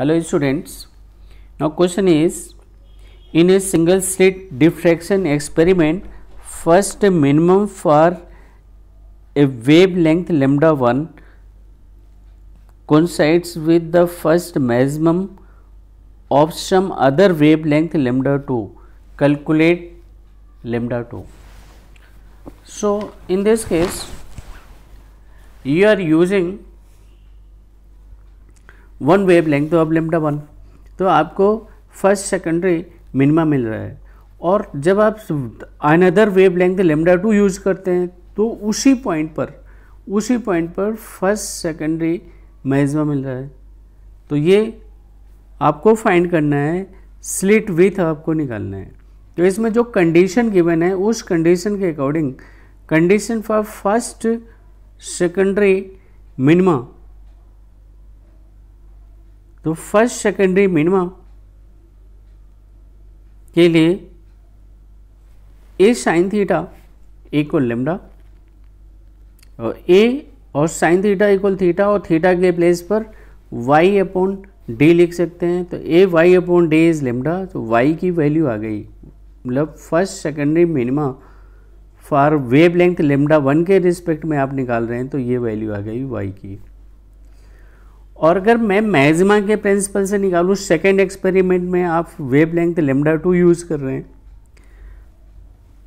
hello students now question is in a single slit diffraction experiment first minimum for a wavelength lambda 1 coincides with the first maximum of some other wavelength lambda 2 calculate lambda 2 so in this case you are using one wave length of lambda one तो आपको first secondary minima मिल रहा है और जब आप another wave length lambda two use करते हैं तो उसी पॉइंट पर उसी पॉइंट पर फर्स्ट सेकेंडरी मैजमा मिल रहा है तो ये आपको फाइंड करना है स्लिट विथ आपको निकालना है तो इसमें जो कंडीशन गिवन है उस कंडीशन के according condition for first secondary minima तो फर्स्ट सेकेंडरी मिनिमा के लिए a sine theta equal lambda और ए और साइन थीटा इक्वल थीटा और थीटा के प्लेस पर वाई अपॉन डी लिख सकते हैं तो a y upon d is lambda तो वाई की वैल्यू आ गई मतलब first secondary minima for wavelength length lambda one के रिस्पेक्ट में आप निकाल रहे हैं तो ये वैल्यू आ गई वाई की और अगर मैं मैजमा के प्रिंसिपल से निकालूँ सेकेंड एक्सपेरिमेंट में आप wave length lambda two use कर रहे हैं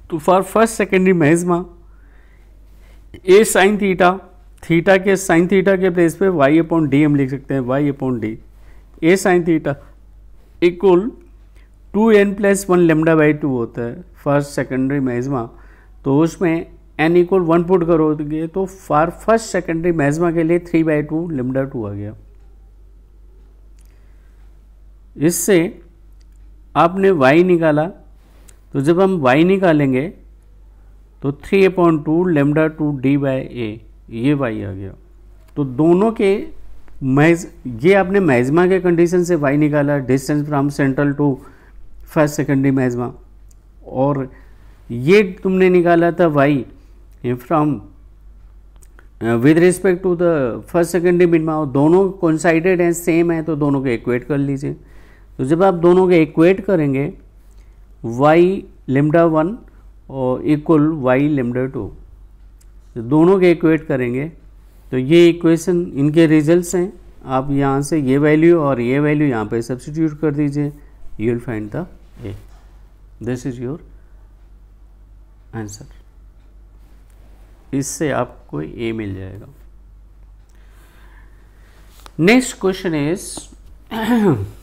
तो for first secondary maxima a sine theta theta के साइन थीटा के प्लेस पे वाई अपॉन डी हम लिख सकते हैं y upon d a sine theta equal to n plus one lambda by two होता है फर्स्ट सेकेंडरी मैजमा तो उसमें एन इक्वल वन पुट करोगे तो फॉर फर्स्ट सेकेंडरी मैजमा के लिए three by two lambda two आ गया इससे आपने y निकाला तो जब हम y निकालेंगे तो three upon two lambda two d by a ये y आ गया तो दोनों के मैज ये आपने मैजमा के कंडीशन से y निकाला distance from central to first secondary maxima और ये तुमने निकाला था y from with respect to the first secondary minima माओ दोनों कोइंसाइडेड हैं सेम है तो दोनों को इक्वेट कर लीजिए तो जब आप दोनों को इक्वेट करेंगे वाई लिमडा वन और इक्वल वाई लिमडा टू दोनों के इक्वेट करेंगे तो ये इक्वेशन इनके रिजल्ट्स हैं आप यहाँ से ये वैल्यू और ये वैल्यू यहाँ पे सब्सिट्यूट कर दीजिए you will find the a this is your answer इससे आपको ए मिल जाएगा नेक्स्ट क्वेश्चन इज